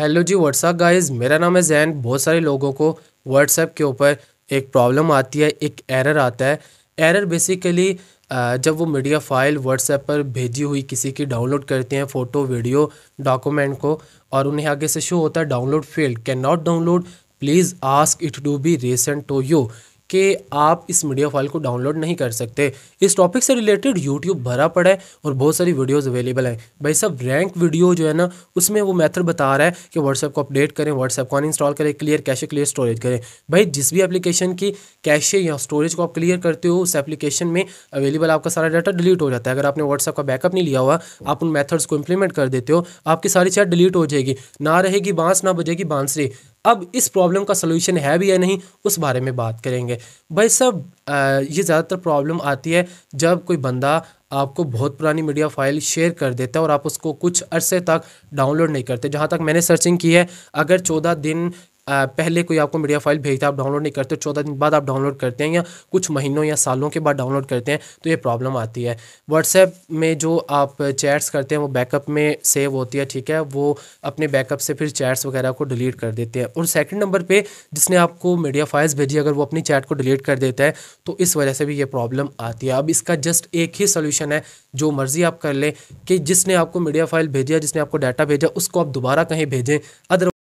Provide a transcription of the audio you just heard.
hello जी WhatsApp guys मेरा नाम है जैन बहुत सारे लोगों को व्हाट्सएप के ऊपर एक प्रॉब्लम आती है एक एरर आता है एरर बेसिकली जब वो मीडिया फाइल व्हाट्सएप पर भेजी हुई किसी की डाउनलोड करते हैं फ़ोटो वीडियो डॉक्यूमेंट को और उन्हें आगे से शो होता है download failed can not download please ask it to be recent to you कि आप इस मीडिया फाइल को डाउनलोड नहीं कर सकते इस टॉपिक से रिलेटेड यूट्यूब भरा पड़ा है और बहुत सारी वीडियोज़ अवेलेबल हैं भाई सब रैंक वीडियो जो है ना उसमें वो मैथड बता रहा है कि व्हाट्सएप को अपडेट करें व्हाट्सएप को अनइंस्टॉल करें क्लियर कैशे क्लियर स्टोरेज करें भाई जिस भी एप्लीकेशन की कैशे या स्टोरेज को आप क्लियर करते हो उस एप्लीकेशन में अवेलेबल आपका सारा डाटा डिलीट हो जाता है अगर आपने व्हाट्सएप का बैकअप नहीं लिया हुआ आप उन मैथड्स को इंप्लीमेंट कर देते हो आपकी सारी चैट डिलीट हो जाएगी ना रहेगी बांस ना बजेगी बांसरी अब इस प्रॉब्लम का सोल्यूशन है भी या नहीं उस बारे में बात करेंगे भाई सब ये ज़्यादातर प्रॉब्लम आती है जब कोई बंदा आपको बहुत पुरानी मीडिया फाइल शेयर कर देता है और आप उसको कुछ अरसे तक डाउनलोड नहीं करते जहाँ तक मैंने सर्चिंग की है अगर चौदह दिन पहले कोई आपको मीडिया फाइल भेजता आप डाउनलोड नहीं करते चौदह दिन बाद आप डाउनलोड करते हैं या कुछ महीनों या सालों के बाद डाउनलोड करते हैं तो ये प्रॉब्लम आती है व्हाट्सएप में जो आप चैट्स करते हैं वो बैकअप में सेव होती है ठीक है वो अपने बैकअप से फिर चैट्स वगैरह को डिलीट कर देते हैं और सेकेंड नंबर पर जिसने आपको मीडिया फाइल्स भेजी अगर वो अपनी चैट को डिलीट कर देता है तो इस वजह से भी ये प्रॉब्लम आती है अब इसका जस्ट एक ही सोल्यूशन है जो मर्ज़ी आप कर लें कि जिसने आपको मीडिया फाइल भेजी जिसने आपको डाटा भेजा उसको आप दोबारा कहीं भेजें अदर